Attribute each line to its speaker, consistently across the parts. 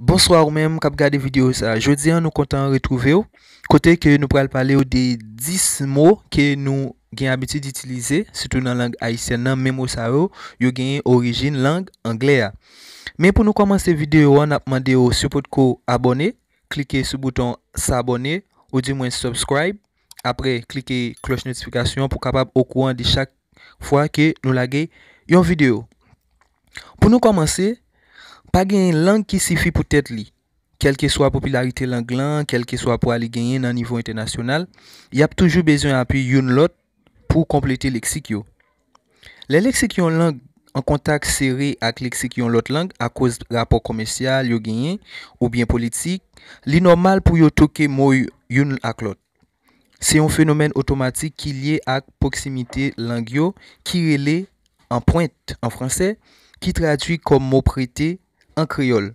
Speaker 1: Bonsoir ou menm kap gade video sa. Jodi an nou kontan ritrouve ou. Kote ke nou pral pale ou de 10 mo ke nou gen abiti ditilize. Soutou nan lang aisyen nan menm ou sa ou. Yo gen orijin lang angle ya. Men pou nou komanse video an ap mande ou support ko abone. Klike sou bouton sa abone ou di mwen subscribe. Apre klike kloche notifikasyon pou kapap okouan di chak fwa ke nou lage yon video. Pou nou komanse Kage yon lang ki sifi pou tèt li, kelke swa popularite lang lan, kelke swa pou ali genyen nan nivou internasyonal, yap toujou bezyon api yon lot pou komplete leksik yo. Le leksik yon lang an kontak seri ak leksik yon lot lang a kouz rapor komensyal yo genyen ou bien politik, li normal pou yo toke mou yon ak lot. Se yon fenomen otomatik ki liye ak poksimite lang yo ki rele en pointe an franse, ki tradwi kom mou pretey An kriol.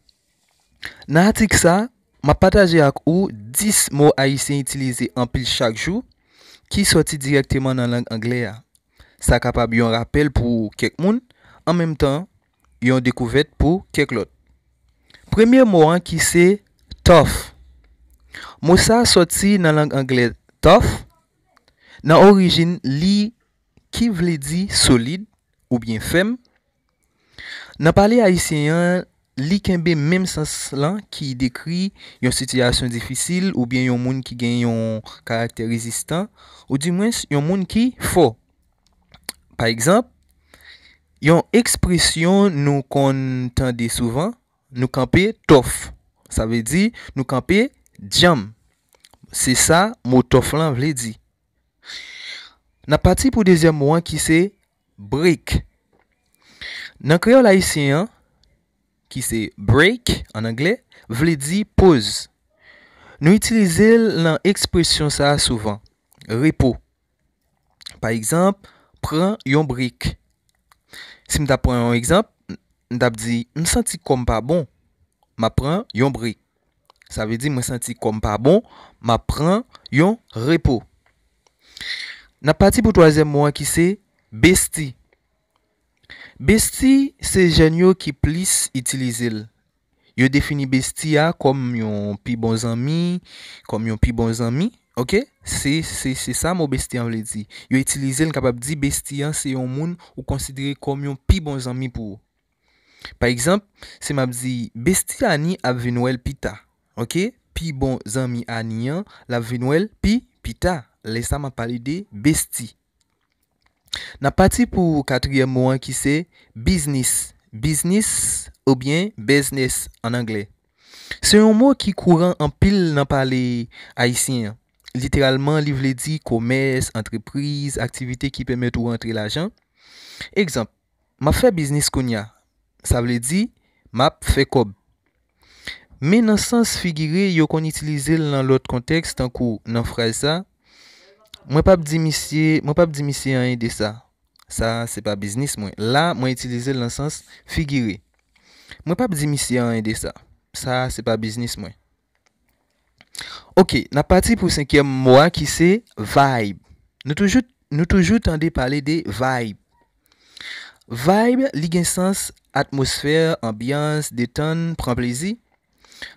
Speaker 1: Na hatik sa, ma pataje ak ou 10 mou ayisyen itilize an pil chak jou ki soti direktyman nan lang angle ya. Sa kapab yon rappel pou kek moun an mem tan yon dekouvet pou kek lot. Premier mou an ki se TOF. Mou sa soti nan lang angle TOF nan orijin li ki vle di solide ou bien fem. Na pale ayisyen yon li kenbe menm sens lan ki dekri yon sityasyon difisil ou bien yon moun ki gen yon karakter rezistan ou di mwens yon moun ki fo. Par ekzamp, yon ekspresyon nou kon tende souvan nou kanpe tof. Sa ve di nou kanpe djam. Se sa, mou tof lan vle di. Na pati pou dezyan mou an ki se break. Nan kreyo la yisi an, Ki se break an angle, vle di pose. Nou itilize lan ekspresyon sa souvan. Repo. Par ekzamp, pren yon brik. Si m da pren yon ekzamp, m da bi di, m senti kom pa bon, ma pren yon brik. Sa ve di m senti kom pa bon, ma pren yon repo. Na pati pou toazen mwa ki se besti. Besti se jenyo ki plis itilize l. Yo defini besti a kom yon pi bon zami, kom yon pi bon zami, ok? Se se se sa mo besti an vle di. Yo itilize l kapap di besti an se yon moun ou konsidere kom yon pi bon zami pou ou. Par ekzamp, se map di besti an ni apvenuel pita, ok? Pi bon zami an ni an, l apvenuel pi pita. Le sa ma pali de besti. Na pati pou katriye mouan ki se, business, business ou bien beznes en anglè. Se yon mou ki kouran anpil nan pale haisyen, literalman li vle di komes, entreprise, aktivite ki peme tou rentre la jan. Ekzamp, ma fe biznis kon ya, sa vle di, map fe kob. Me nan sans figire yo kon itilize lan lot kontekst an kou nan fraj sa, Mwen pa p di misye an y de sa. Sa se pa biznis mwen. La mwen itilize lansans figire. Mwen pa p di misye an y de sa. Sa se pa biznis mwen. Ok. Na pati pou 5e mwa ki se vibe. Nou toujou tende pale de vibe. Vibe li gen sens atmosfer, ambyans, detan, pran plezi.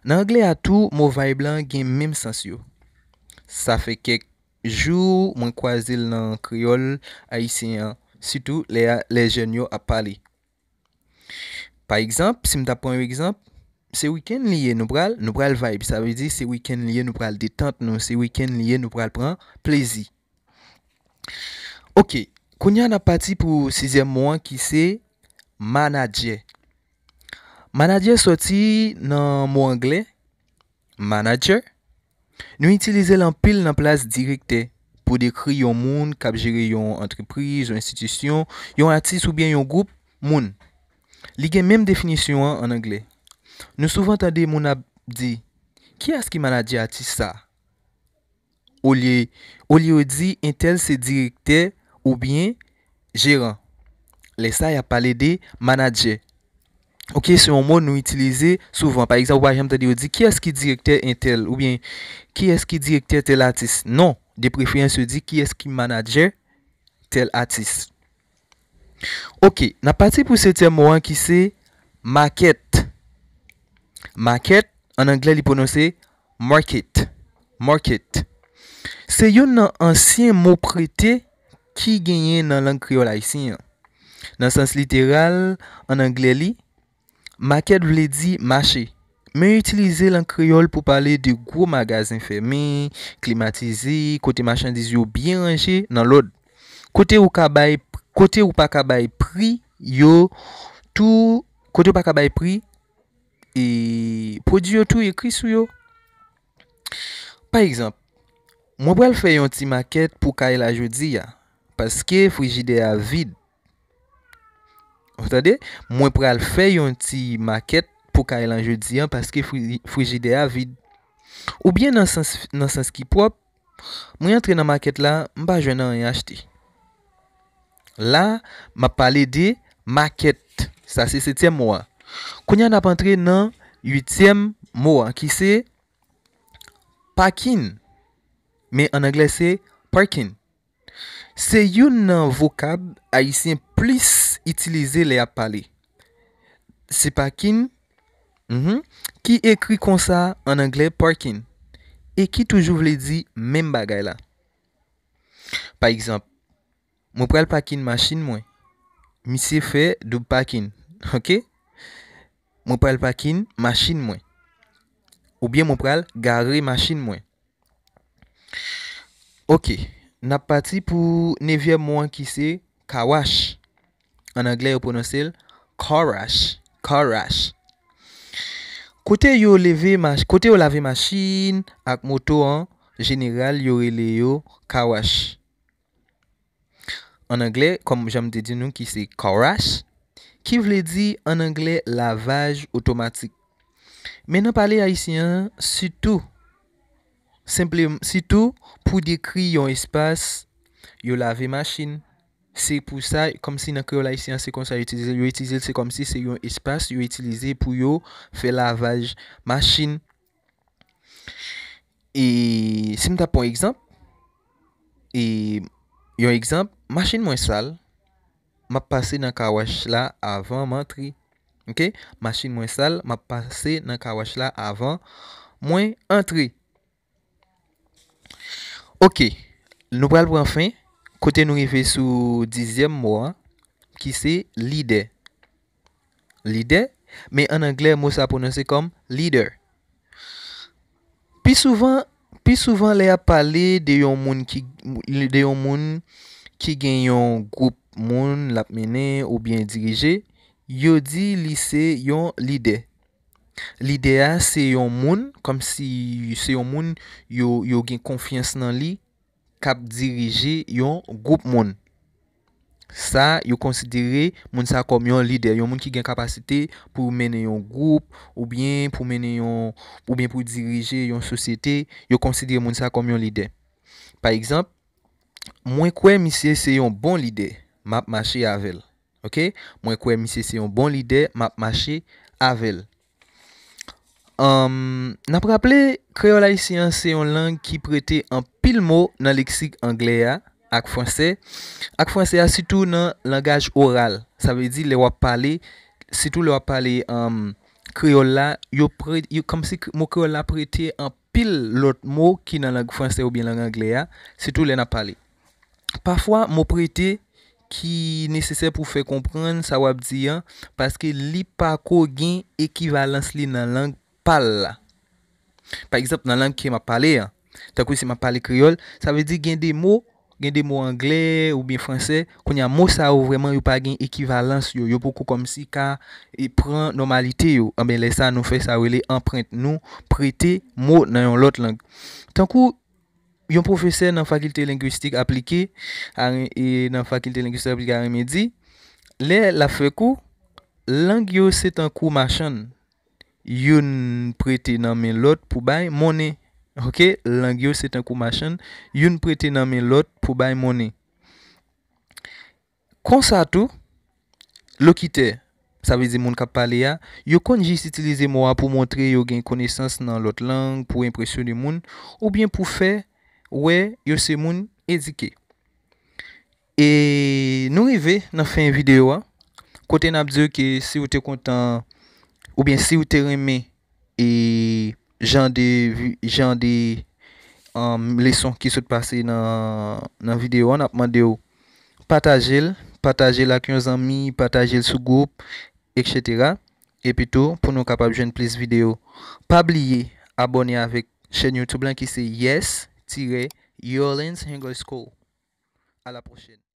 Speaker 1: Nan angle atou, mwen vibe lan gen menm sens yo. Sa fe kek. Jou mwen kwa zil nan kriol, aisyen, sitou le jenyo ap pale. Par ekzamp, si mta pon ekzamp, se wiken liye nou pral, nou pral vibe. Sa vezi se wiken liye nou pral detante nou, se wiken liye nou pral pran plezi. Ok, konya na pati pou 6e mwen ki se manadje. Manadje soti nan mwen angle, manadje. Nou itilize lan pil nan plas direkte pou dekri yon moun kap jere yon entreprise ou institisyon, yon atis ou bien yon goup moun. Lige menm definisyon an angle. Nou souvent ade moun ap di, ki as ki manadje atis sa? Ou li o di intel se direkte ou bien jera. Le sa ya pale de manadje. Ok, se yon moun nou itilize souvan. Par exemple, wajanm ta diyo di, ki eski direkter entel? Ou bien, ki eski direkter tel atis? Non, deprefyan se di, ki eski manager tel atis? Ok, na pati pou se ter moun ki se maket. Maket, an angle li pounose market. Market. Se yon nan ansyen moun prete ki genyen nan lang kriyo la isi. Nan sans literal, an angle li. Maked vle di machè. Men yu itilize lan kriol pou pale de gro magazin fèmen, klimatize, kote machèndizi yo bie ranjè nan lod. Kote ou pa kabay pri, yo tou, kote ou pa kabay pri, e podi yo tou ekri sou yo. Par exemple, mwen bwèl fè yon ti makèd pou kaye la jodi ya, paske fwi jide a vid. Otade, mwen pral fe yon ti maket pou ka elan jodi an, paske fwijide a vid. Ou byen nan sens ki prop, mwen yon tre nan maket la, mba jwen nan yon achete. La, mwa pale de maket. Sa se setem mwa. Kwen yon ap entre nan yutem mwa, ki se, parkin. Me an aglese, parkin. Se yon nan vokab ayisyen plis itilize le ap pale. Se pakin, mhm, ki ekri konsa an angle parkin. E ki toujou vle di men bagay la. Pa ekzamp, moun pral pakin masin mwen. Mi se fe dub pakin. Ok? Moun pral pakin masin mwen. Ou bien moun pral gare masin mwen. Ok. Ok. Nap pati pou nevyem mwen ki se kawash. An angle yo ponosel kawash. Kote yo lave masjin ak moto an, jenegal yo ele yo kawash. An angle, kom jom dedin nou ki se kawash. Ki vle di an angle lavaj otomatik. Men an pale aisyen, sitou kawash. Simplem, sitou, pou dekri yon espas, yon lave machin. Se pou sa, kom si nan kreolay si an sekons a yotize, yon yotize se kom si se yon espas e, e, yon yotize pou yon fe lavaj machin. E simta pou ekzamp, yon ekzamp, machin mwen sal, ma pase nan kawash la avan mwen tri. Ok, machin mwen sal, ma pase nan kawash la avan mwen tri. Ok, nou pral pou an fin, kote nou rife sou dizyem mwa ki se LIDE. LIDE, men an angle mou sa pounense kom LIDE. Pi souvan le a pale de yon moun ki gen yon goup moun, lapmene ou bien dirije, yo di lise yon LIDE. Lidea se yon moun, kom si se yon moun yo gen konfians nan li kap dirije yon goup moun. Sa yo konsidere moun sa kom yon lide. Yon moun ki gen kapasite pou mene yon goup ou bien pou dirije yon sosyete, yo konsidere moun sa kom yon lide. Par exemple, mwen kwen misye se yon bon lide, map mache avel. Mwen kwen misye se yon bon lide, map mache avel. N apraple, kreola isi an se yon lang ki prete an pil mo nan leksik Anglea ak franse. Ak franse a sitou nan langaj oral. Sa ve di le wap pale, sitou le wap pale kreola. Kam si mou kreola prete an pil lot mo ki nan lang franse ou bie lang Anglea, sitou le nap pale. Parfwa, mou prete ki nese se pou fe kompran, sa wap di an, paske li pa ko gen ekivalans li nan lang kreola. Pal, pa eksept nan lang ki ma pale, tan kou si ma pale kriol, sa ve di gen de mou, gen de mou angle ou bin franse, kon ya mou sa ou vreman yo pa gen ekivalans yo, yo pou kou kom si, ka yi pren normalite yo, anbe le sa nou fe sa ou le emprente nou, prete mou nan yon lot lang. Tan kou, yon profese nan fakilte lingwistik aplike, nan fakilte lingwistik aplike a remedi, le la fe kou, lang yo se tan kou machan, yon prete nan men lot pou bay mone. Ok, langyo setan kou machan, yon prete nan men lot pou bay mone. Konsatu, lo kite, sa veze moun kap pale ya, yo konji sitilize mwa pou montre yo gen konesans nan lot lang, pou impresyon de moun, ou bien pou fe, we, yo se moun edike. E nou rive nan fin videwa, kote na bze ki se yo te kontan Ou bien si ou te reme e jan de um, leson ki soute pase nan video an apman de ou. Patajel, patajel ak yon zami, patajel sou group, etc. E pito, pou nou kapab jwen plis video, pabliye abonye avik chenye ou tout blan ki se yes-yolenshingleschool. A la proche.